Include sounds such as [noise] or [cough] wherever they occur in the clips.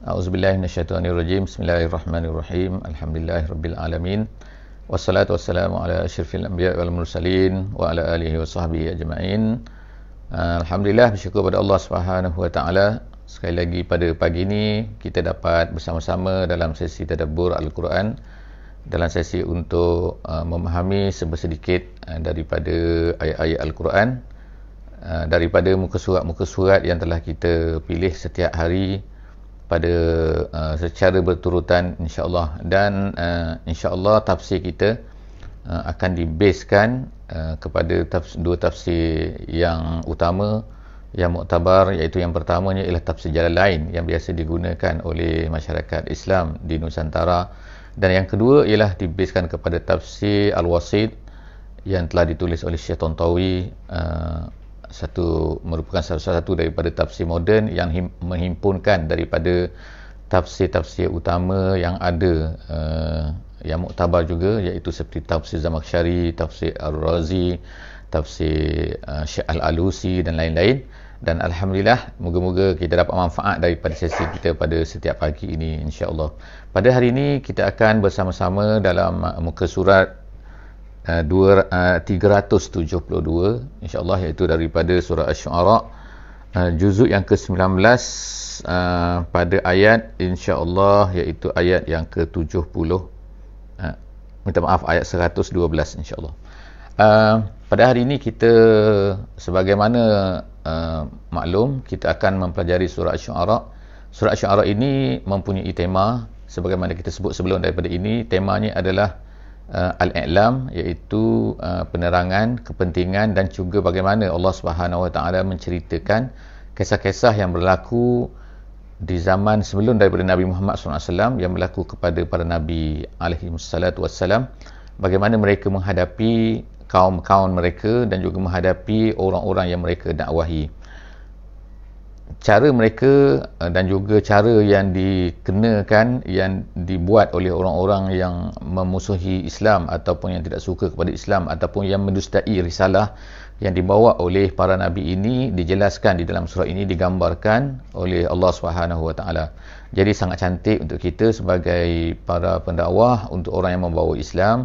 A'udzubillahi minasyaitonirrajim. Bismillahirrahmanirrahim. Alhamdulillahirabbil alamin. Wassalatu wassalamu ala asyrafil anbiya'i wal mursalin wa ala alihi wa sahbihi ajma'in. Ah, alhamdulillah bersyukur pada Allah Subhanahu sekali lagi pada pagi ini kita dapat bersama-sama dalam sesi tadabbur al-Quran dalam sesi untuk ah, memahami sebesedikit uh, daripada ayat-ayat al-Quran daripada muka surat-muka surat yang telah kita pilih setiap hari pada uh, secara berturutan insyaallah dan uh, insyaallah tafsir kita uh, akan dibaskan uh, kepada tafs- dua tafsir yang utama yang muktabar iaitu yang pertamanya ialah tafsir jalan lain yang biasa digunakan oleh masyarakat Islam di Nusantara dan yang kedua ialah dibaskan kepada tafsir Al-Wasid yang telah ditulis oleh Syekh Tontowi uh, satu merupakan salah satu daripada tafsir moden yang him, menghimpunkan daripada tafsir-tafsir utama yang ada uh, yang muktabar juga iaitu seperti tafsir Zamakhsyari, tafsir Ar-Razi, tafsir uh, Syekh Al-Alusi dan lain-lain dan alhamdulillah moga-moga kita dapat manfaat daripada sesi kita pada setiap pagi ini insya-Allah. Pada hari ini kita akan bersama-sama dalam eh, muka surat 372 ah, ah, insyaallah iaitu daripada surah ash syuara uh, ah, juzuk yang ke-19 uh, pada ayat insyaallah iaitu ayat yang ke-70 uh, minta maaf ayat 112 insyaallah uh, pada hari ini kita sebagaimana uh, maklum kita akan mempelajari surah ash syuara surah ash syuara ini mempunyai tema sebagaimana kita sebut sebelum daripada ini temanya adalah uh, al-i'lam iaitu uh, penerangan kepentingan dan juga bagaimana Allah Subhanahu Wa Taala menceritakan kisah-kisah yang berlaku di zaman sebelum daripada Nabi Muhammad SAW yang berlaku kepada para Nabi alaihissalatu wassalam bagaimana mereka menghadapi kaum-kaum mereka dan juga menghadapi orang-orang yang mereka dakwahi cara mereka eh, dan juga cara yang dikenakan yang dibuat oleh orang-orang yang memusuhi Islam ataupun yang tidak suka kepada Islam ataupun yang mendustai risalah yang dibawa oleh para nabi ini dijelaskan di dalam surah ini digambarkan oleh Allah Subhanahu Wa Taala. Jadi sangat cantik untuk kita sebagai para pendakwah untuk orang yang membawa Islam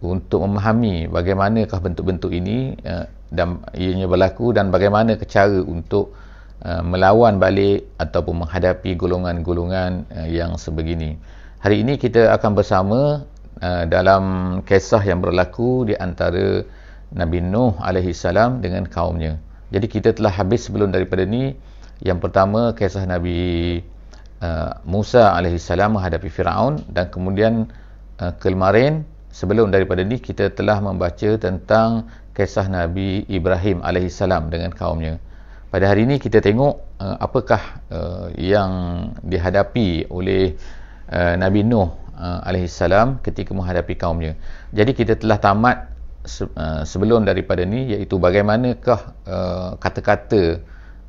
untuk memahami bagaimanakah bentuk-bentuk ini eh, dan ianya berlaku dan bagaimana cara untuk Uh, melawan balik ataupun menghadapi golongan-golongan uh, yang sebegini. Hari ini kita akan bersama uh, dalam kisah yang berlaku di antara Nabi Nuh alaihi salam dengan kaumnya. Jadi kita telah habis sebelum daripada ini yang pertama kisah Nabi Musa alaihi salam menghadapi Firaun dan kemudian kemarin sebelum daripada ini kita telah membaca tentang kisah Nabi Ibrahim alaihi salam dengan kaumnya pada hari ini kita tengok uh, apakah uh, yang dihadapi oleh uh, Nabi Nuh uh, alaihissalam ketika menghadapi kaumnya. Jadi kita telah tamat se- uh, sebelum daripada ni iaitu bagaimanakah uh, kata-kata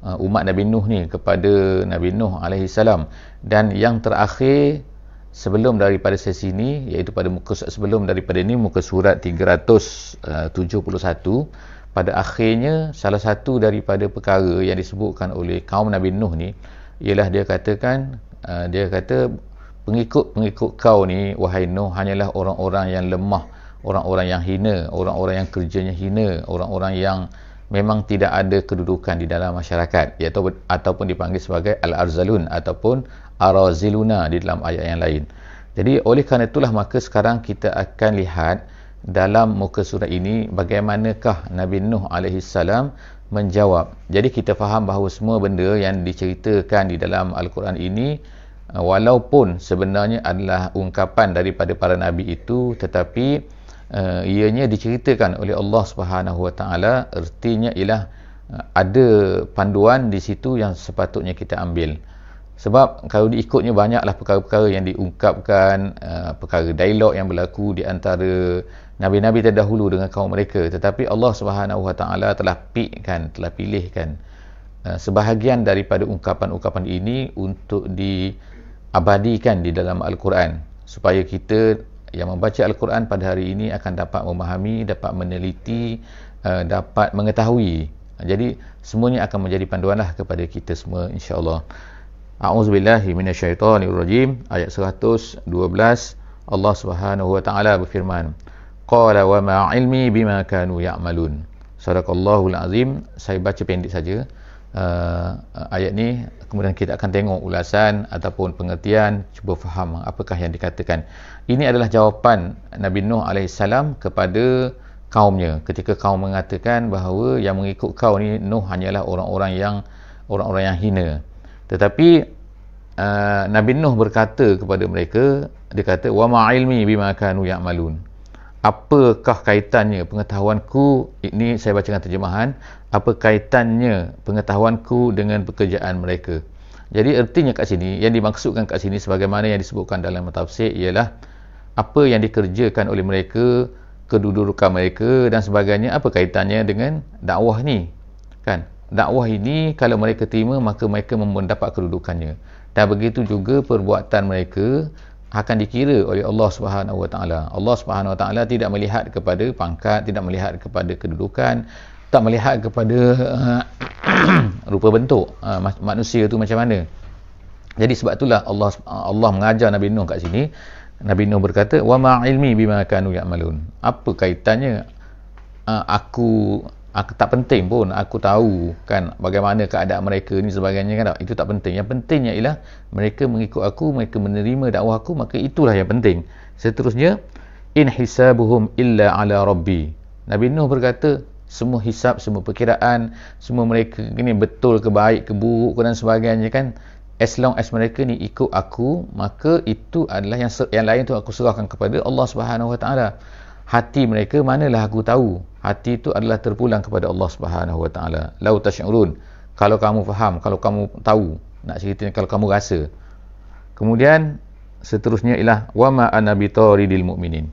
uh, umat Nabi Nuh ni kepada Nabi Nuh alaihissalam dan yang terakhir sebelum daripada sesi ini iaitu pada muka sebelum daripada ini muka surat 371 pada akhirnya salah satu daripada perkara yang disebutkan oleh kaum Nabi Nuh ni ialah dia katakan uh, dia kata pengikut-pengikut kau ni wahai Nuh hanyalah orang-orang yang lemah orang-orang yang hina orang-orang yang kerjanya hina orang-orang yang memang tidak ada kedudukan di dalam masyarakat iaitu ataupun dipanggil sebagai al-arzalun ataupun araziluna di dalam ayat yang lain jadi oleh kerana itulah maka sekarang kita akan lihat dalam muka surat ini bagaimanakah Nabi Nuh alaihi salam menjawab. Jadi kita faham bahawa semua benda yang diceritakan di dalam al-Quran ini uh, walaupun sebenarnya adalah ungkapan daripada para nabi itu tetapi uh, ianya diceritakan oleh Allah Subhanahu Wa Taala ertinya ialah uh, ada panduan di situ yang sepatutnya kita ambil. Sebab kalau diikutnya banyaklah perkara-perkara yang diungkapkan, uh, perkara dialog yang berlaku di antara nabi-nabi terdahulu dengan kaum mereka tetapi Allah Subhanahu Wa Taala telah pikkan telah pilihkan uh, sebahagian daripada ungkapan-ungkapan ini untuk diabadikan di dalam al-Quran supaya kita yang membaca al-Quran pada hari ini akan dapat memahami dapat meneliti uh, dapat mengetahui jadi semuanya akan menjadi panduanlah kepada kita semua Insyaallah. allah a'udzubillahi minasyaitonirrajim ayat 112 Allah Subhanahu wa taala berfirman qala wa ma ilmi bima kanu ya'malun sadaqallahu Azim. saya baca pendek saja uh, ayat ni kemudian kita akan tengok ulasan ataupun pengertian cuba faham apakah yang dikatakan ini adalah jawapan Nabi Nuh alaihissalam kepada kaumnya ketika kaum mengatakan bahawa yang mengikut kau ni Nuh hanyalah orang-orang yang orang-orang yang hina tetapi uh, Nabi Nuh berkata kepada mereka dia kata wa ma ilmi bima kanu ya'malun apakah kaitannya pengetahuanku ini saya baca dengan terjemahan apa kaitannya pengetahuanku dengan pekerjaan mereka jadi ertinya kat sini yang dimaksudkan kat sini sebagaimana yang disebutkan dalam tafsir ialah apa yang dikerjakan oleh mereka kedudukan mereka dan sebagainya apa kaitannya dengan dakwah ni kan dakwah ini kalau mereka terima maka mereka mendapat kedudukannya dan begitu juga perbuatan mereka akan dikira oleh Allah Subhanahu Wa Taala. Allah Subhanahu Wa Taala tidak melihat kepada pangkat, tidak melihat kepada kedudukan, tak melihat kepada uh, [coughs] rupa bentuk uh, manusia itu macam mana. Jadi sebab itulah Allah uh, Allah mengajar Nabi Nuh kat sini. Nabi Nuh berkata, "Wa ma ilmi bima kanu ya'malun." Apa kaitannya uh, aku aku tak penting pun aku tahu kan bagaimana keadaan mereka ni sebagainya kan itu tak penting yang pentingnya ialah mereka mengikut aku mereka menerima dakwah aku maka itulah yang penting seterusnya in hisabuhum illa ala rabbi Nabi Nuh berkata semua hisab semua perkiraan semua mereka ni betul ke baik ke buruk dan sebagainya kan as long as mereka ni ikut aku maka itu adalah yang yang lain tu aku serahkan kepada Allah Subhanahu Wa Taala hati mereka manalah aku tahu hati itu adalah terpulang kepada Allah Subhanahu Wa Taala. Lau tasyurun. Kalau kamu faham, kalau kamu tahu, nak ceritanya kalau kamu rasa. Kemudian seterusnya ialah wa ma ana bitaridil mu'minin.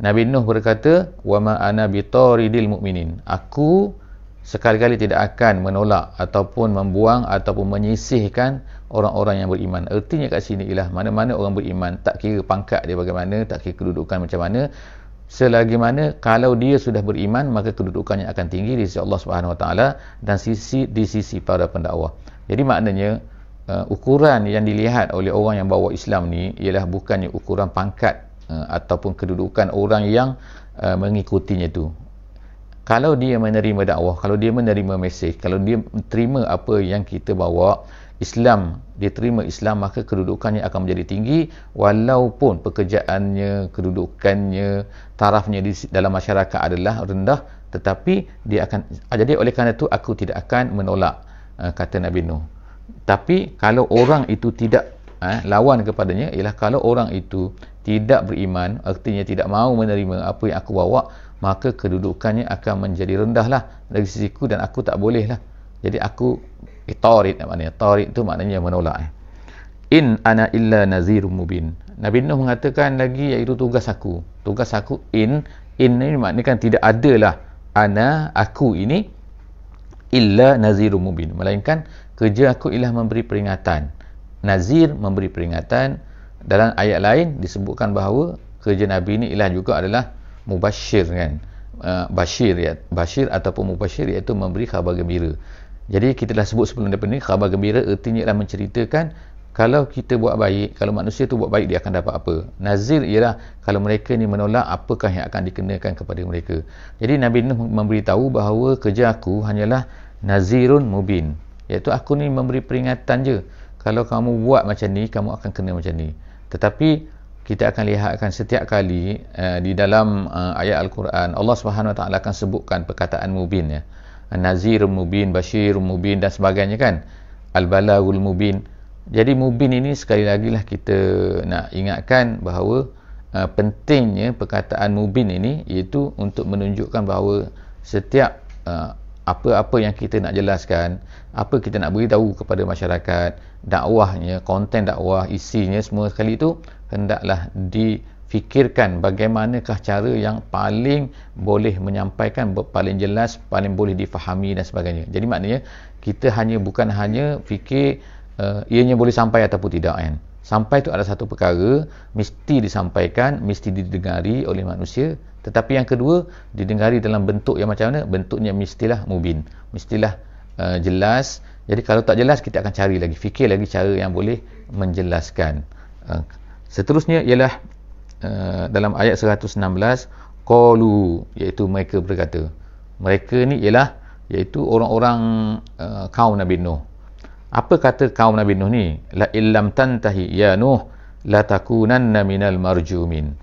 Nabi Nuh berkata, wa ma ana bitaridil mu'minin. Aku sekali-kali tidak akan menolak ataupun membuang ataupun menyisihkan orang-orang yang beriman. Ertinya kat sini ialah mana-mana orang beriman, tak kira pangkat dia bagaimana, tak kira kedudukan macam mana, selagi mana kalau dia sudah beriman maka kedudukannya akan tinggi di sisi Allah Subhanahu Wa Taala dan sisi di sisi para pendakwah. Jadi maknanya uh, ukuran yang dilihat oleh orang yang bawa Islam ni ialah bukannya ukuran pangkat uh, ataupun kedudukan orang yang uh, mengikutinya tu. Kalau dia menerima dakwah, kalau dia menerima mesej, kalau dia terima apa yang kita bawa, Islam dia terima Islam maka kedudukannya akan menjadi tinggi walaupun pekerjaannya kedudukannya tarafnya di dalam masyarakat adalah rendah tetapi dia akan ah, jadi oleh kerana itu aku tidak akan menolak ah, kata Nabi Nuh tapi kalau orang itu tidak eh, lawan kepadanya ialah kalau orang itu tidak beriman artinya tidak mau menerima apa yang aku bawa maka kedudukannya akan menjadi rendahlah dari sisiku dan aku tak bolehlah jadi aku itarid eh, maknanya tarid tu maknanya menolak eh. in ana illa nazir mubin Nabi Nuh mengatakan lagi iaitu tugas aku tugas aku in in ini maknanya kan tidak adalah ana aku ini illa nazir mubin melainkan kerja aku ialah memberi peringatan nazir memberi peringatan dalam ayat lain disebutkan bahawa kerja Nabi ini ialah juga adalah mubashir kan uh, bashir ya bashir ataupun mubashir iaitu memberi khabar gembira jadi kita dah sebut sebelum daripada ni khabar gembira ertinya ialah menceritakan kalau kita buat baik kalau manusia tu buat baik dia akan dapat apa nazir ialah kalau mereka ni menolak apakah yang akan dikenakan kepada mereka jadi Nabi Nuh memberitahu bahawa kerja aku hanyalah nazirun mubin iaitu aku ni memberi peringatan je kalau kamu buat macam ni kamu akan kena macam ni tetapi kita akan lihatkan setiap kali uh, di dalam uh, ayat Al-Quran Allah Subhanahu Wa Taala akan sebutkan perkataan mubin ya. Nazir, Mubin, Bashir, Mubin dan sebagainya kan. Al-Balagul Mubin. Jadi Mubin ini sekali lagi lah kita nak ingatkan bahawa uh, pentingnya perkataan Mubin ini iaitu untuk menunjukkan bahawa setiap uh, apa-apa yang kita nak jelaskan, apa kita nak beritahu kepada masyarakat, dakwahnya, konten dakwah, isinya semua sekali itu hendaklah di fikirkan bagaimanakah cara yang paling boleh menyampaikan paling jelas paling boleh difahami dan sebagainya jadi maknanya kita hanya bukan hanya fikir uh, ianya boleh sampai ataupun tidak kan sampai itu adalah satu perkara mesti disampaikan mesti didengari oleh manusia tetapi yang kedua didengari dalam bentuk yang macam mana bentuknya mestilah mubin mestilah uh, jelas jadi kalau tak jelas kita akan cari lagi fikir lagi cara yang boleh menjelaskan uh, seterusnya ialah Uh, dalam ayat 116 qalu iaitu mereka berkata mereka ni ialah iaitu orang-orang uh, kaum Nabi Nuh apa kata kaum Nabi Nuh ni la illam tantahi ya nuh la takunanna minal marjumin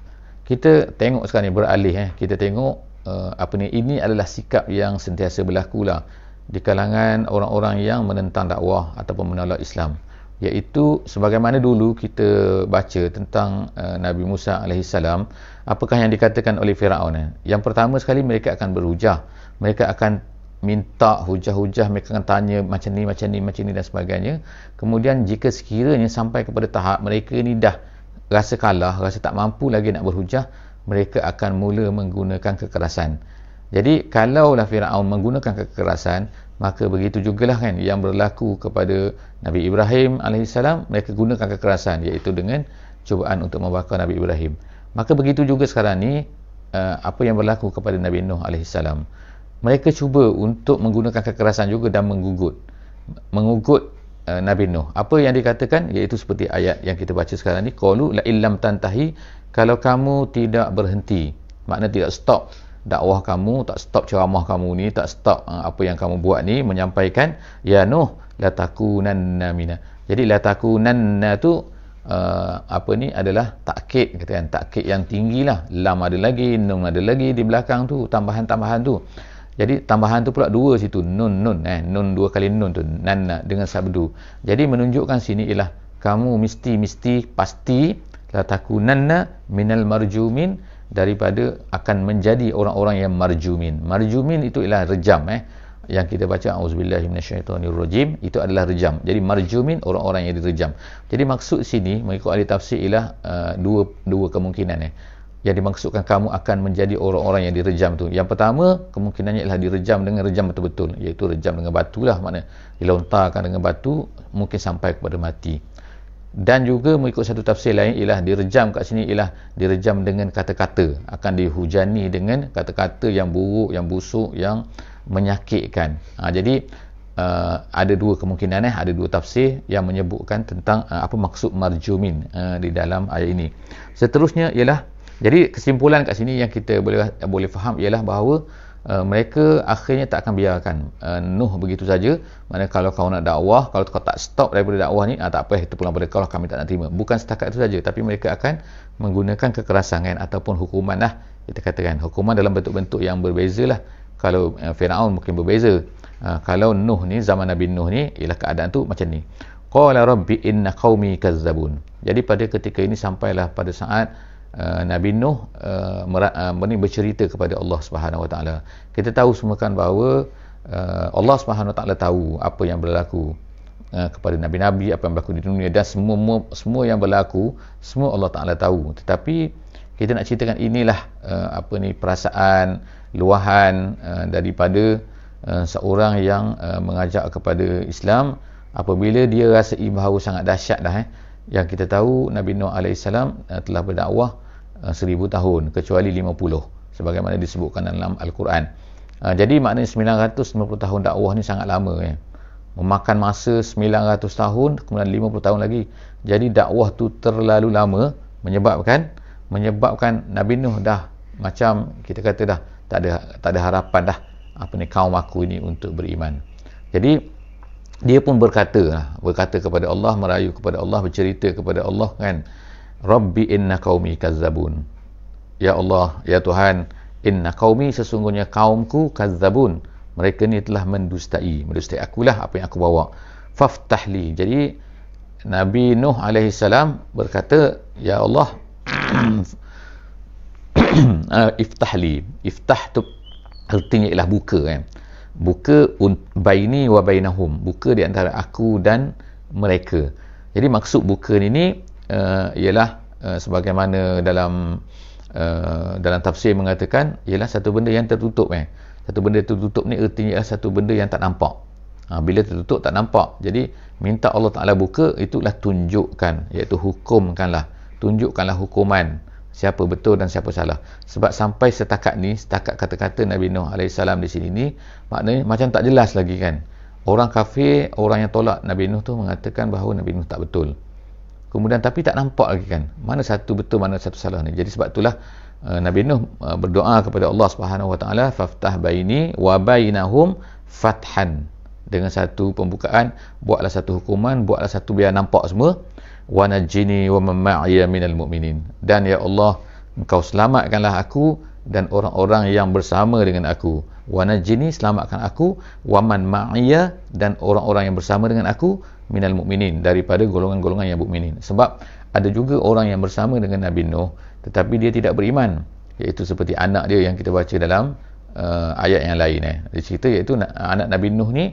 kita tengok sekarang ni beralih eh kita tengok uh, apa ni ini adalah sikap yang sentiasa berlaku lah di kalangan orang-orang yang menentang dakwah ataupun menolak Islam iaitu sebagaimana dulu kita baca tentang uh, Nabi Musa alaihi apakah yang dikatakan oleh Firaun yang pertama sekali mereka akan berhujah mereka akan minta hujah-hujah mereka akan tanya macam ni macam ni macam ni dan sebagainya kemudian jika sekiranya sampai kepada tahap mereka ni dah rasa kalah rasa tak mampu lagi nak berhujah mereka akan mula menggunakan kekerasan jadi kalaulah Firaun menggunakan kekerasan maka begitu juga lah kan yang berlaku kepada Nabi Ibrahim AS mereka gunakan kekerasan iaitu dengan cubaan untuk membakar Nabi Ibrahim maka begitu juga sekarang ni eh, apa yang berlaku kepada Nabi Nuh AS mereka cuba untuk menggunakan kekerasan juga dan mengugut, mengugut eh, Nabi Nuh apa yang dikatakan iaitu seperti ayat yang kita baca sekarang ni qalu la illam tantahi kalau kamu tidak berhenti makna tidak stop dakwah kamu, tak stop ceramah kamu ni, tak stop uh, apa yang kamu buat ni menyampaikan ya nuh la takunanna mina. Jadi la takunanna tu uh, apa ni adalah takkid kata kan takkid yang tinggilah lam ada lagi nun ada lagi di belakang tu tambahan-tambahan tu jadi tambahan tu pula dua situ nun nun eh nun dua kali nun tu nanna dengan sabdu jadi menunjukkan sini ialah kamu mesti mesti pasti la takunanna minal marjumin daripada akan menjadi orang-orang yang marjumin. Marjumin itu ialah rejam eh yang kita baca auzubillahi minasyaitonirrajim itu adalah rejam. Jadi marjumin orang-orang yang direjam. Jadi maksud sini mengikut ahli tafsir ialah uh, dua dua kemungkinan eh. Yang dimaksudkan kamu akan menjadi orang-orang yang direjam tu. Yang pertama kemungkinannya ialah direjam dengan rejam betul-betul iaitu rejam dengan batulah makna dilontarkan dengan batu mungkin sampai kepada mati dan juga mengikut satu tafsir lain ialah direjam kat sini ialah direjam dengan kata-kata akan dihujani dengan kata-kata yang buruk yang busuk yang menyakitkan ha, jadi uh, ada dua kemungkinan eh ada dua tafsir yang menyebutkan tentang uh, apa maksud marjumin uh, di dalam ayat ini seterusnya ialah jadi kesimpulan kat sini yang kita boleh boleh faham ialah bahawa uh, mereka akhirnya tak akan biarkan uh, Nuh begitu saja mana kalau kau nak dakwah kalau kau tak stop daripada dakwah ni ah, tak apa itu pulang pada kau lah kami tak nak terima bukan setakat itu saja tapi mereka akan menggunakan kekerasan kan ataupun hukuman lah kita katakan hukuman dalam bentuk-bentuk yang berbeza lah kalau uh, Fir'aun mungkin berbeza uh, kalau Nuh ni zaman Nabi Nuh ni ialah keadaan tu macam ni Qala Rabbi inna qawmi kazzabun. Jadi pada ketika ini sampailah pada saat Eh, Nabi Nuh uh, bercerita kepada Allah Subhanahu Wa Taala. Kita tahu semua kan bahawa uh, Allah Subhanahu Wa Taala tahu apa yang berlaku uh, kepada nabi-nabi, apa yang berlaku di dunia dan semua semua yang berlaku, semua Allah Taala tahu. Tetapi kita nak ceritakan inilah uh, apa ni perasaan luahan uh, daripada uh, seorang yang uh, mengajak kepada Islam apabila dia rasa bahawa sangat dahsyat dah eh. Uh, yang kita tahu Nabi Nuh AS eh, telah berdakwah eh, seribu tahun kecuali lima puluh sebagaimana disebutkan dalam Al-Quran eh, jadi maknanya 950 tahun dakwah ni sangat lama ya. memakan masa 900 tahun kemudian 50 tahun lagi jadi dakwah tu terlalu lama menyebabkan menyebabkan Nabi Nuh dah macam kita kata dah tak ada tak ada harapan dah apa ni kaum aku ini untuk beriman jadi dia pun berkata lah, berkata kepada Allah merayu kepada Allah bercerita kepada Allah kan Rabbi inna qaumi kazzabun Ya Allah ya Tuhan inna qaumi sesungguhnya kaumku kazzabun mereka ni telah mendustai mendustai akulah apa yang aku bawa faftahli jadi Nabi Nuh alaihi berkata ya Allah [clears throat] ah, iftahli iftah tu artinya ialah buka kan eh buka baini wa bainahum buka di antara aku dan mereka jadi maksud buka ni ni uh, ialah uh, sebagaimana dalam uh, dalam tafsir mengatakan ialah satu benda yang tertutup eh satu benda tertutup ni ertinya ialah satu benda yang tak nampak ha, bila tertutup tak nampak jadi minta Allah Ta'ala buka itulah tunjukkan iaitu hukumkanlah tunjukkanlah hukuman siapa betul dan siapa salah sebab sampai setakat ni setakat kata-kata Nabi Nuh AS di sini ni maknanya macam tak jelas lagi kan orang kafir orang yang tolak Nabi Nuh tu mengatakan bahawa Nabi Nuh tak betul kemudian tapi tak nampak lagi kan mana satu betul mana satu salah ni jadi sebab itulah eh, Nabi Nuh eh, berdoa kepada Allah Subhanahu Wa Taala faftah baini wa bainahum fathan dengan satu pembukaan buatlah satu hukuman buatlah satu biar nampak semua wa najjini wa mamma'iya minal mu'minin dan ya Allah engkau selamatkanlah aku dan orang-orang yang bersama dengan aku wa najjini selamatkan aku wa man ma'iya dan orang-orang yang bersama dengan aku minal mu'minin daripada golongan-golongan yang mu'minin sebab ada juga orang yang bersama dengan Nabi Nuh tetapi dia tidak beriman iaitu seperti anak dia yang kita baca dalam uh, ayat yang lain eh. dia cerita iaitu anak Nabi Nuh ni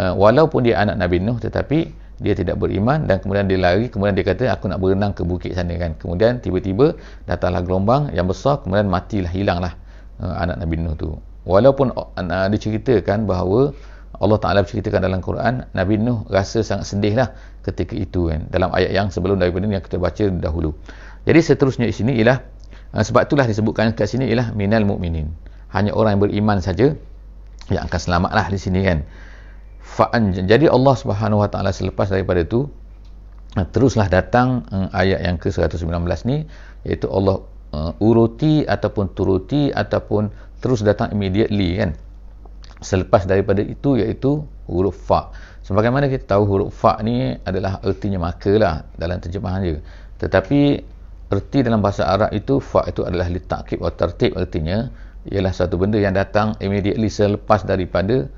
uh, walaupun dia anak Nabi Nuh tetapi dia tidak beriman dan kemudian dia lari kemudian dia kata aku nak berenang ke bukit sana kan kemudian tiba-tiba datanglah gelombang yang besar kemudian matilah hilanglah uh, anak Nabi Nuh tu walaupun uh, eh, dia ceritakan bahawa Allah Ta'ala ceritakan dalam Quran Nabi Nuh rasa sangat sedih lah ketika itu kan dalam ayat yang sebelum daripada ni yang kita baca dahulu jadi seterusnya di sini ialah uh, sebab itulah disebutkan kat sini ialah minal mu'minin hanya orang yang beriman saja yang akan selamat lah di sini kan fa'an jadi Allah Subhanahu Wa Taala selepas daripada itu eh, teruslah datang eh, ayat yang ke-119 ni iaitu Allah uh, eh, uruti ataupun turuti ataupun terus datang immediately kan selepas daripada itu iaitu huruf fa sebagaimana kita tahu huruf fa ni adalah artinya maka lah dalam terjemahan dia tetapi erti dalam bahasa Arab itu fa itu adalah li atau tertib artinya ialah satu benda yang datang immediately selepas daripada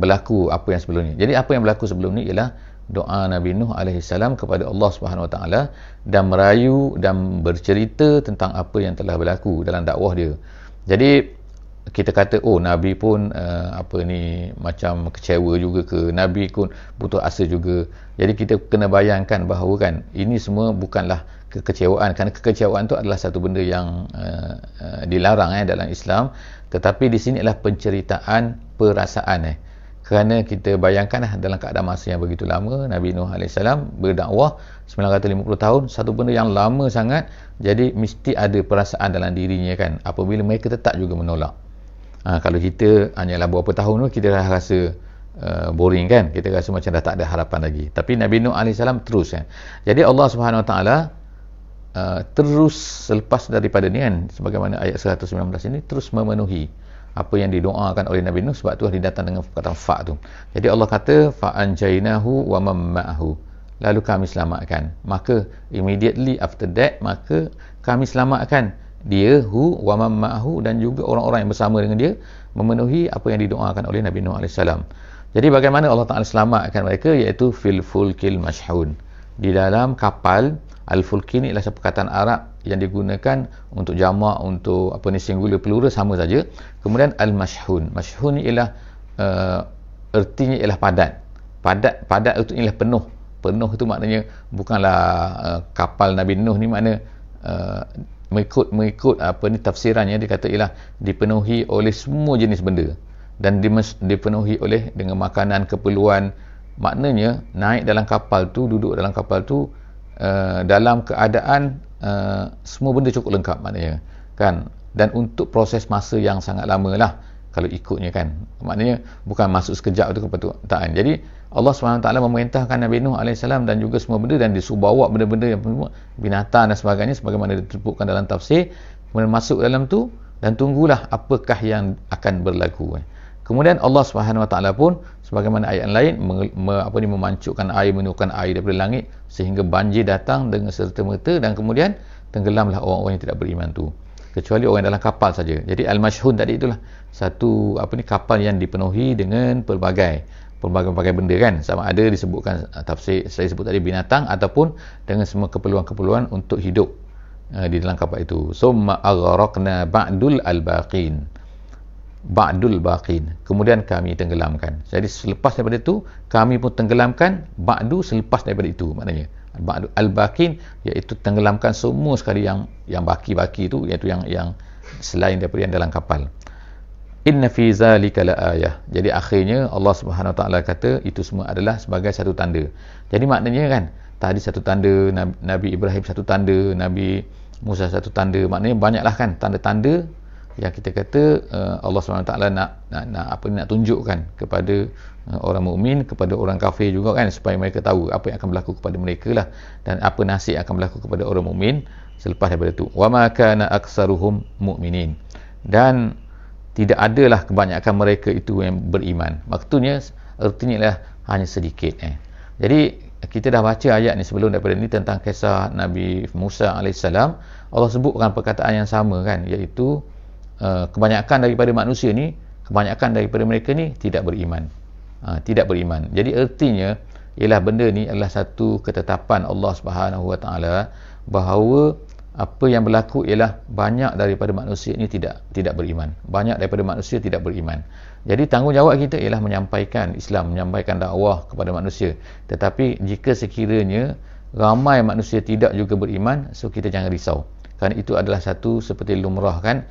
berlaku apa yang sebelum ni. Jadi apa yang berlaku sebelum ni ialah doa Nabi Nuh alaihi salam kepada Allah Subhanahu Wa Taala dan merayu dan bercerita tentang apa yang telah berlaku dalam dakwah dia. Jadi kita kata oh Nabi pun uh, apa ni macam kecewa juga ke Nabi pun butuh asa juga. Jadi kita kena bayangkan bahawa kan ini semua bukanlah kekecewaan kerana kekecewaan tu adalah satu benda yang uh, uh, dilarang eh dalam Islam tetapi di sini adalah penceritaan perasaan eh kerana kita bayangkan dalam keadaan masa yang begitu lama Nabi Nuh AS berdakwah 950 tahun satu benda yang lama sangat jadi mesti ada perasaan dalam dirinya kan apabila mereka tetap juga menolak ha, kalau kita hanyalah beberapa tahun tu kita dah rasa uh, boring kan kita rasa macam dah tak ada harapan lagi tapi Nabi Nuh AS terus kan jadi Allah Subhanahu SWT uh, terus selepas daripada ni kan sebagaimana ayat 119 ini terus memenuhi apa yang didoakan oleh Nabi Nuh sebab tu dia datang dengan kata fa tu. Jadi Allah kata fa anjaynahu wa mamma'hu. Lalu kami selamatkan. Maka immediately after that maka kami selamatkan dia hu wa mamma'hu dan juga orang-orang yang bersama dengan dia memenuhi apa yang didoakan oleh Nabi Nuh alaihi salam. Jadi bagaimana Allah Taala selamatkan mereka iaitu fil fulkil mashhun di dalam kapal Al-Fulki ni ialah perkataan Arab yang digunakan untuk jamak untuk apa ni singular plural sama saja kemudian Al-Mashhun Mashhun ni ialah uh, ertinya ialah padat padat padat itu ialah penuh penuh itu maknanya bukanlah uh, kapal Nabi Nuh ni makna uh, mengikut mengikut apa ni tafsirannya dia kata ialah dipenuhi oleh semua jenis benda dan dipenuhi oleh dengan makanan keperluan maknanya naik dalam kapal tu duduk dalam kapal tu Eh, dalam keadaan uh, semua benda cukup lengkap maknanya kan dan untuk proses masa yang sangat lama lah kalau ikutnya kan maknanya bukan masuk sekejap tu kepada taan jadi Allah SWT memerintahkan Nabi Nuh AS dan juga semua benda dan dia bawa benda-benda yang binatang dan sebagainya sebagaimana ditutupkan dalam tafsir kemudian masuk dalam tu dan tunggulah apakah yang akan berlaku kan? kemudian Allah SWT pun sebagaimana ayat yang lain me, me, apa ni memancukkan air menurunkan air daripada langit sehingga banjir datang dengan serta merta dan kemudian tenggelamlah orang-orang yang tidak beriman tu kecuali orang yang dalam kapal saja jadi al-mashhud tadi itulah satu apa ni kapal yang dipenuhi dengan pelbagai pelbagai-pelbagai benda kan sama ada disebutkan uh, tafsir saya sebut tadi binatang ataupun dengan semua keperluan-keperluan untuk hidup uh, di dalam kapal itu summa aghraqna ba'dul al-baqin ba'dul baqin kemudian kami tenggelamkan jadi selepas daripada itu kami pun tenggelamkan ba'du selepas daripada itu maknanya ba'du al baqin iaitu tenggelamkan semua sekali yang yang baki-baki itu iaitu yang yang selain daripada yang dalam kapal inna fi zalika ayah. jadi akhirnya Allah Subhanahu taala kata itu semua adalah sebagai satu tanda jadi maknanya kan tadi satu tanda Nabi Ibrahim satu tanda Nabi Musa satu tanda maknanya banyaklah kan tanda-tanda yang kita kata uh, Allah SWT nak, nak nak apa nak tunjukkan kepada uh, orang mukmin kepada orang kafir juga kan supaya mereka tahu apa yang akan berlaku kepada mereka lah dan apa nasib akan berlaku kepada orang mukmin selepas daripada itu wa makana aksaruhum mukminin dan tidak adalah kebanyakan mereka itu yang beriman maksudnya artinya lah hanya sedikit eh jadi kita dah baca ayat ni sebelum daripada ni tentang kisah Nabi Musa alaihissalam Allah sebutkan perkataan yang sama kan iaitu Eh, kebanyakan daripada manusia ni kebanyakan daripada mereka ni tidak beriman ha, tidak beriman jadi ertinya ialah benda ni adalah satu ketetapan Allah Subhanahu Wa Taala bahawa apa yang berlaku ialah banyak daripada manusia ini tidak tidak beriman banyak daripada manusia tidak beriman jadi tanggungjawab kita ialah menyampaikan Islam menyampaikan dakwah kepada manusia tetapi jika sekiranya ramai manusia tidak juga beriman so kita jangan risau kerana itu adalah satu seperti lumrah kan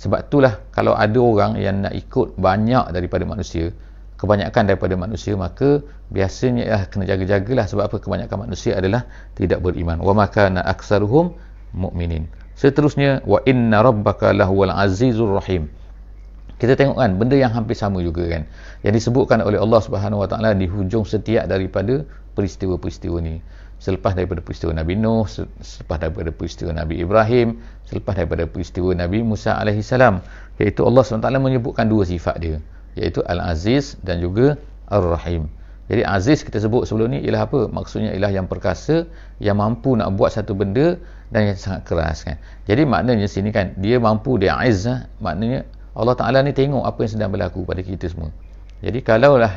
sebab itulah kalau ada orang yang nak ikut banyak daripada manusia kebanyakan daripada manusia maka biasanya ya, kena jaga-jagalah sebab apa kebanyakan manusia adalah tidak beriman wa makana aksaruhum mukminin seterusnya wa inna rabbaka lahuwal azizur rahim kita tengok kan benda yang hampir sama juga kan yang disebutkan oleh Allah Subhanahu Wa Taala di hujung setiap daripada peristiwa-peristiwa ni selepas daripada peristiwa Nabi Nuh, selepas daripada peristiwa Nabi Ibrahim, selepas daripada peristiwa Nabi Musa alaihi salam, iaitu Allah SWT menyebutkan dua sifat dia, iaitu Al-Aziz dan juga Ar-Rahim. Jadi Aziz kita sebut sebelum ni ialah apa? Maksudnya ialah yang perkasa, yang mampu nak buat satu benda dan yang sangat keras kan. Jadi maknanya sini kan, dia mampu dia Aziz, ah. maknanya Allah Taala ni tengok apa yang sedang berlaku pada kita semua. Jadi kalaulah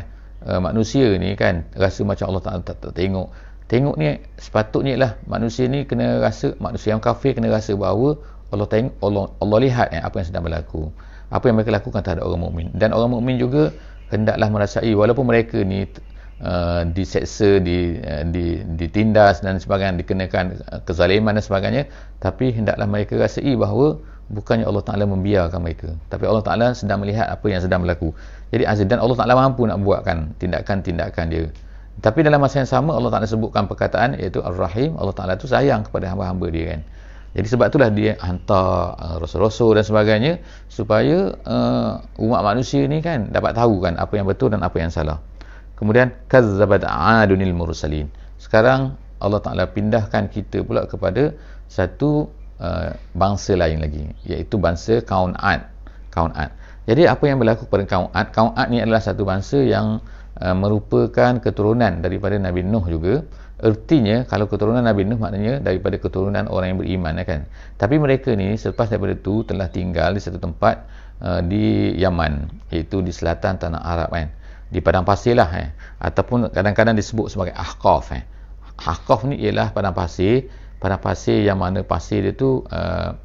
uh, manusia ni kan rasa macam Allah Taala tak, tak, tak tengok tengok ni sepatutnya lah manusia ni kena rasa manusia yang kafir kena rasa bahawa Allah tengok Allah, Allah lihat eh, apa yang sedang berlaku apa yang mereka lakukan terhadap orang mukmin dan orang mukmin juga hendaklah merasai walaupun mereka ni uh, diseksa di, uh, di, ditindas dan sebagainya dikenakan eh, kezaliman dan sebagainya tapi hendaklah mereka rasai bahawa bukannya Allah Ta'ala membiarkan mereka tapi Allah Ta'ala sedang melihat apa yang sedang berlaku jadi azizan Allah Ta'ala mampu nak buatkan tindakan-tindakan dia tapi dalam masa yang sama Allah Taala sebutkan perkataan iaitu Ar-Rahim, Allah Taala tu sayang kepada hamba-hamba dia kan. Jadi sebab itulah dia hantar uh, rasul-rasul dan sebagainya supaya uh, umat manusia ni kan dapat tahu kan apa yang betul dan apa yang salah. Kemudian kazzabat adunil mursalin. Sekarang Allah Taala pindahkan kita pula kepada satu uh, bangsa lain lagi iaitu bangsa kaum Ad. Jadi apa yang berlaku pada kaum Ad? ni adalah satu bangsa yang Ah, merupakan keturunan daripada Nabi Nuh juga ertinya kalau keturunan Nabi Nuh maknanya daripada keturunan orang yang beriman ya kan tapi mereka ni selepas daripada tu telah tinggal di satu tempat uh, di Yaman iaitu di selatan tanah Arab kan di padang pasir lah eh. ataupun kadang-kadang disebut sebagai Ahqaf eh. Ahqaf ni ialah padang pasir padang pasir yang mana pasir dia tu uh,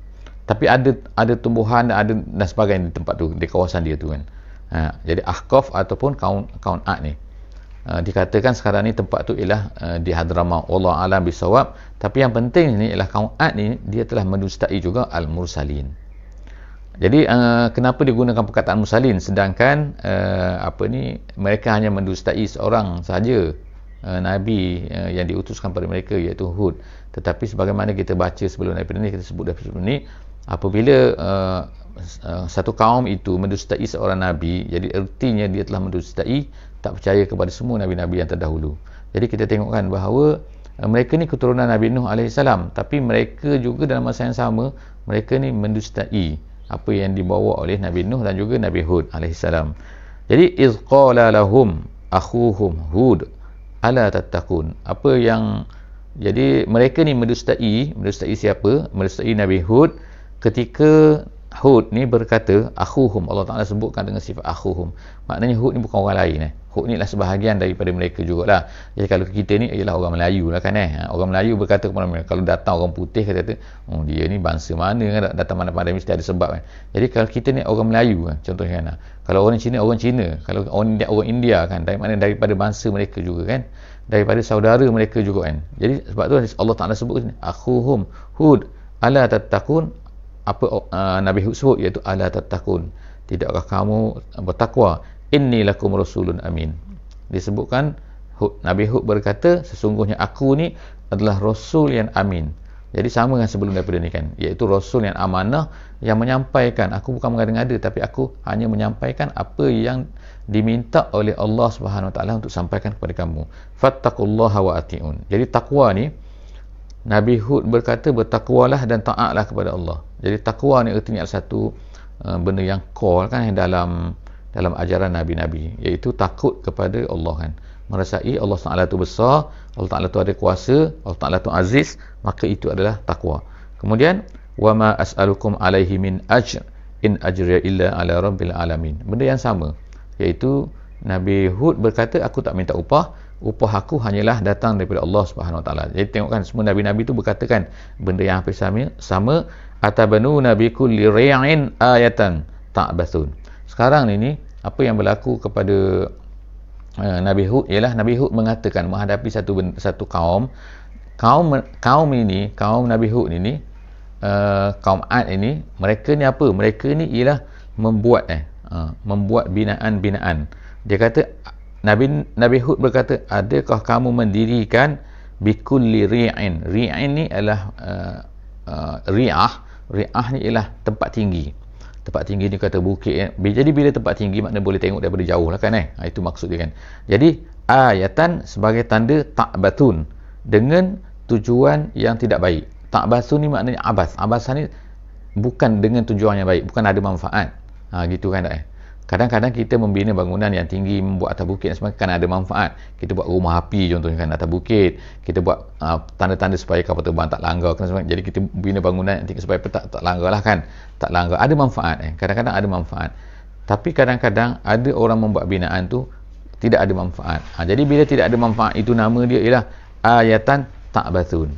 tapi ada ada tumbuhan ada dan sebagainya di tempat tu di kawasan dia tu kan eh. Ha, jadi Ahkaf ataupun kaun kaun Ad ni. Ha, dikatakan sekarang ni tempat tu ialah uh, di Hadramaut. Allah alam bisawab. Tapi yang penting ni ialah kaun Ad ni dia telah mendustai juga al-mursalin. Jadi uh, kenapa digunakan perkataan mursalin sedangkan uh, apa ni mereka hanya mendustai seorang saja uh, nabi uh, yang diutuskan kepada mereka iaitu Hud. Tetapi sebagaimana kita baca sebelum ni kita sebut dah sebelum ni apabila uh, uh, satu kaum itu mendustai seorang nabi jadi ertinya dia telah mendustai tak percaya kepada semua nabi-nabi yang terdahulu jadi kita tengokkan bahawa uh, mereka ni keturunan Nabi Nuh AS tapi mereka juga dalam masa yang sama mereka ni mendustai apa yang dibawa oleh Nabi Nuh dan juga Nabi Hud AS jadi izqala lahum akhuhum Hud ala tattaqun apa yang jadi mereka ni mendustai mendustai siapa mendustai Nabi Hud uh, ketika Hud ni berkata akhuhum Allah Taala sebutkan dengan sifat akhuhum maknanya Hud ni bukan orang lain eh Hud ni lah sebahagian daripada mereka jugalah jadi kalau kita ni ialah orang Melayu lah kan eh ha, orang Melayu berkata kepada mereka kalau datang orang putih kata tu oh, dia ni bangsa mana kan datang mana-mana mesti ada sebab kan jadi kalau kita ni orang Melayu kan contohnya kan ha. kalau orang Cina orang Cina kalau orang India orang India kan dari mana daripada bangsa mereka juga kan daripada saudara mereka juga kan jadi sebab tu Allah Taala sebut akhuhum Hud ala tattaqun apa uh, Nabi Hud sebut iaitu ala tatakun tidakkah kamu bertakwa inni lakum rasulun amin disebutkan Hud, Nabi Hud berkata sesungguhnya aku ni adalah rasul yang amin jadi sama dengan sebelum daripada ni kan iaitu rasul yang amanah yang menyampaikan aku bukan mengada-ngada tapi aku hanya menyampaikan apa yang diminta oleh Allah Subhanahu Wa Taala untuk sampaikan kepada kamu fattaqullaha wa atiun jadi takwa ni Nabi Hud berkata bertakwalah dan taatlah kepada Allah. Jadi takwa ni ertinya adalah satu uh, benda yang core kan dalam dalam ajaran nabi-nabi iaitu takut kepada Allah kan. Merasai Allah Taala tu besar, Allah Taala tu ada kuasa, Allah Taala tu aziz, maka itu adalah takwa. Kemudian wama as'alukum alaihi min ajr in ajriya illa ala rabbil alamin. Benda yang sama iaitu Nabi Hud berkata aku tak minta upah upah aku hanyalah datang daripada Allah Subhanahu Wa Taala. Jadi tengokkan semua nabi-nabi itu berkatakan benda yang hampir sama, sama atabanu nabiku liriyain ayatan tak basun. Sekarang ini apa yang berlaku kepada uh, Nabi Hud ialah Nabi Hud mengatakan menghadapi satu satu kaum kaum kaum ini kaum Nabi Hud ini uh, kaum Ad ini mereka ni apa mereka ni ialah membuat eh uh, membuat binaan-binaan dia kata Nabi Nabi Hud berkata, "Adakah kamu mendirikan bikulli ri'in?" Ri'in ni adalah uh, uh, ri'ah. Ri'ah ni ialah tempat tinggi. Tempat tinggi ni kata bukit. Eh. Jadi bila tempat tinggi makna boleh tengok daripada jauh lah kan eh. Ha, itu maksud dia kan. Jadi ayatan sebagai tanda tak dengan tujuan yang tidak baik. Tak ni maknanya abas. Abas ni bukan dengan tujuan yang baik, bukan ada manfaat. Ha, gitu kan tak eh kadang-kadang kita membina bangunan yang tinggi membuat atas bukit dan kan ada manfaat kita buat rumah api contohnya kan atas bukit kita buat uh, tanda-tanda supaya kapal terbang tak langgar kan sebagainya jadi kita bina bangunan yang tinggi supaya tak, tak langgar lah kan tak langgar ada manfaat eh. kadang-kadang ada manfaat tapi kadang-kadang ada orang membuat binaan tu tidak ada manfaat ha, jadi bila tidak ada manfaat itu nama dia ialah ayatan tak batun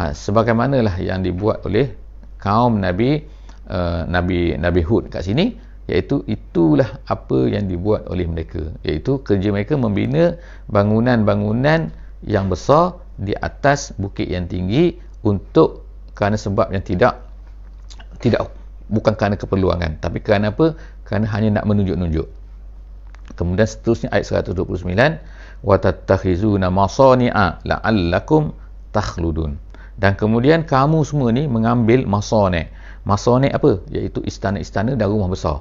ha, ah, sebagaimanalah yang dibuat oleh kaum Nabi uh, Nabi Nabi Hud kat sini iaitu itulah apa yang dibuat oleh mereka iaitu kerja mereka membina bangunan-bangunan yang besar di atas bukit yang tinggi untuk kerana sebab yang tidak tidak bukan kerana keperluangan tapi kerana apa kerana hanya nak menunjuk-nunjuk kemudian seterusnya ayat 129 watattakhizuna masani'a la'allakum takhludun dan kemudian kamu semua ni mengambil masonek masonek apa iaitu istana-istana dan rumah besar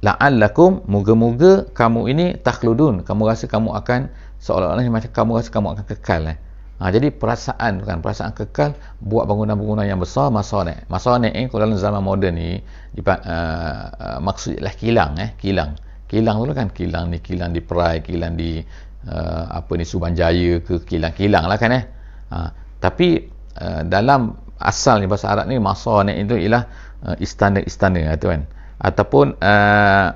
la'allakum moga-moga kamu ini takhludun kamu rasa kamu akan seolah-olah macam kamu rasa kamu akan kekal eh? ha, jadi perasaan bukan perasaan kekal buat bangunan-bangunan yang besar masanek masanek ni eh, kalau dalam zaman moden ni uh, eh, uh, eh, maksud ialah kilang eh kilang kilang tu kan kilang ni kilang di perai kilang di uh, apa ni Suban Jaya ke kilang-kilang lah kan eh ha, tapi uh, dalam asalnya bahasa Arab ni masanek itu ialah uh, istana-istana tu kan ataupun uh,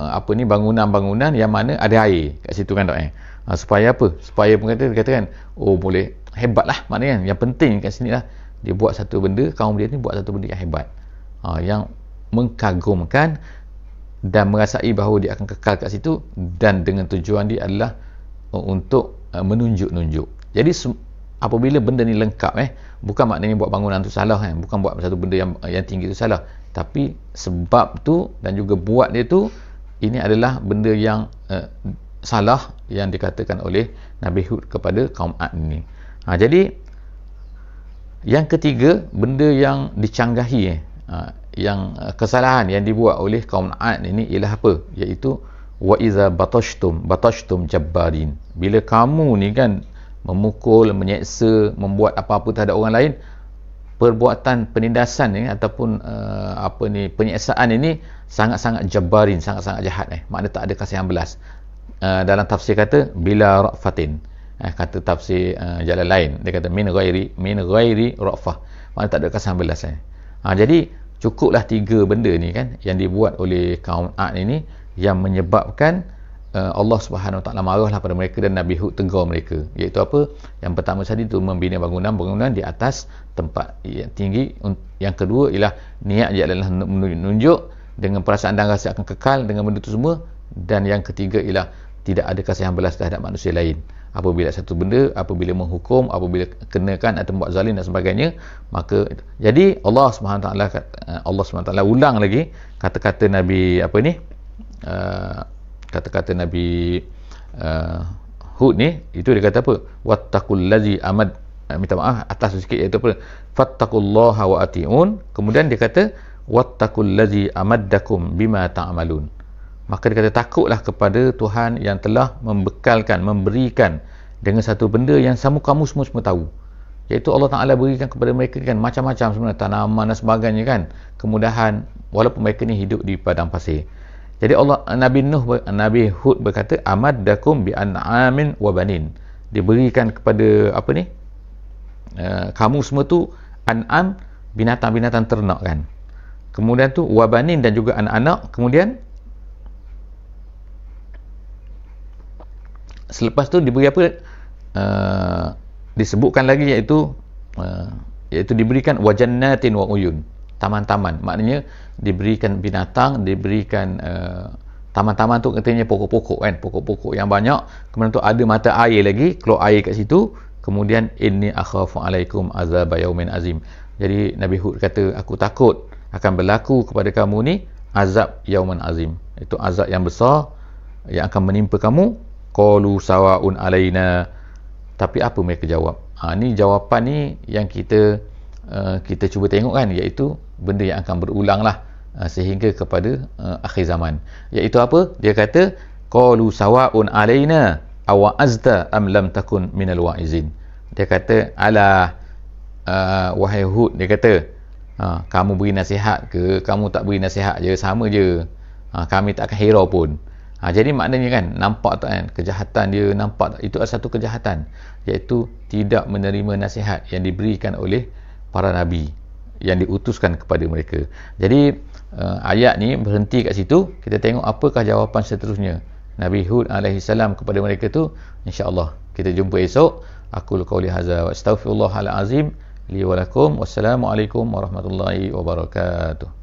apa ni bangunan-bangunan yang mana ada air kat situ kan tak eh uh, supaya apa supaya pun kata kata kan oh boleh hebat lah maknanya yang penting kat sini lah dia buat satu benda kaum dia ni buat satu benda yang hebat uh, yang mengkagumkan dan merasai bahawa dia akan kekal kat situ dan dengan tujuan dia adalah uh, untuk uh, menunjuk-nunjuk jadi apabila benda ni lengkap eh bukan maknanya buat bangunan tu salah kan eh? bukan buat satu benda yang yang tinggi tu salah tapi sebab tu dan juga buat dia tu ini adalah benda yang uh, salah yang dikatakan oleh Nabi Hud kepada kaum Ad ni ha, jadi yang ketiga benda yang dicanggahi eh, ha, yang uh, kesalahan yang dibuat oleh kaum Ad ini ialah apa iaitu wa iza batashtum batashtum jabbarin bila kamu ni kan memukul, menyeksa, membuat apa-apa terhadap orang lain perbuatan penindasan ni ataupun uh, apa ni penyeksaan ini sangat-sangat jabarin sangat-sangat jahat eh makna tak ada kasihan belas uh, dalam tafsir kata bila rafatin eh kata tafsir uh, jalan lain dia kata min ghairi min ghairi rafah makna tak ada kasihan belas eh ha, jadi cukuplah tiga benda ni kan yang dibuat oleh kaum Aad ini yang menyebabkan Uh, Allah Subhanahu taala marahlah pada mereka dan Nabi Hud tegur mereka iaitu apa yang pertama tadi itu membina bangunan bangunan di atas tempat yang tinggi yang kedua ialah niat dia adalah menunjuk dengan perasaan dan rasa akan kekal dengan benda itu semua dan yang ketiga ialah tidak ada kasih yang belas terhadap manusia lain apabila satu benda apabila menghukum apabila kenakan atau buat zalim dan sebagainya maka jadi Allah Subhanahu taala uh, Allah Subhanahu taala ulang lagi kata-kata Nabi apa ni uh, kata-kata Nabi uh, Hud ni itu dia kata apa wattaqul ladzi amad minta maaf atas sikit iaitu apa fattaqullaha wa atiun kemudian dia kata wattaqul ladzi amaddakum bima ta'malun maka dia kata takutlah kepada Tuhan yang telah membekalkan memberikan dengan satu benda yang kamu kamu semua semua tahu iaitu Allah Taala berikan kepada mereka kan macam-macam sebenarnya tanaman dan sebagainya kan kemudahan walaupun mereka ni hidup di padang pasir jadi Allah Nabi Nuh Nabi Hud berkata amadakum bi an'amin wa banin. Diberikan kepada apa ni? Uh, kamu semua tu an'am binatang-binatang ternak kan. Kemudian tu wa banin dan juga anak-anak. Kemudian selepas tu diberi apa? Uh, disebutkan lagi iaitu uh, iaitu diberikan wa jannatin wa uyun taman-taman maknanya diberikan binatang diberikan uh, taman-taman tu katanya pokok-pokok kan pokok-pokok yang banyak kemudian tu ada mata air lagi keluar air kat situ kemudian inni akhafu alaikum azab yaumin azim jadi Nabi Hud kata aku takut akan berlaku kepada kamu ni azab yaumin azim itu azab yang besar yang akan menimpa kamu qalu sawaun alaina tapi apa mereka jawab ha, ni jawapan ni yang kita Eh, kita cuba tengok kan iaitu benda yang akan berulang lah eh, sehingga kepada uh, akhir zaman iaitu apa dia kata qalu sawaun alaina aw azta am lam takun minal al waizin dia kata ala uh, wahai hud dia kata ha, kamu beri nasihat ke kamu tak beri nasihat je sama je ha, kami tak akan hero pun ha, jadi maknanya kan nampak tak kan kejahatan dia nampak tak itu adalah satu kejahatan iaitu tidak menerima nasihat yang diberikan oleh para nabi yang diutuskan kepada mereka. Jadi uh, ayat ni berhenti kat situ, kita tengok apakah jawapan seterusnya. Nabi Hud alaihi salam kepada mereka tu, insya-Allah kita jumpa esok. Aku qauli hadza wa astaghfirullah alazim li wa lakum. Wassalamualaikum warahmatullahi wabarakatuh.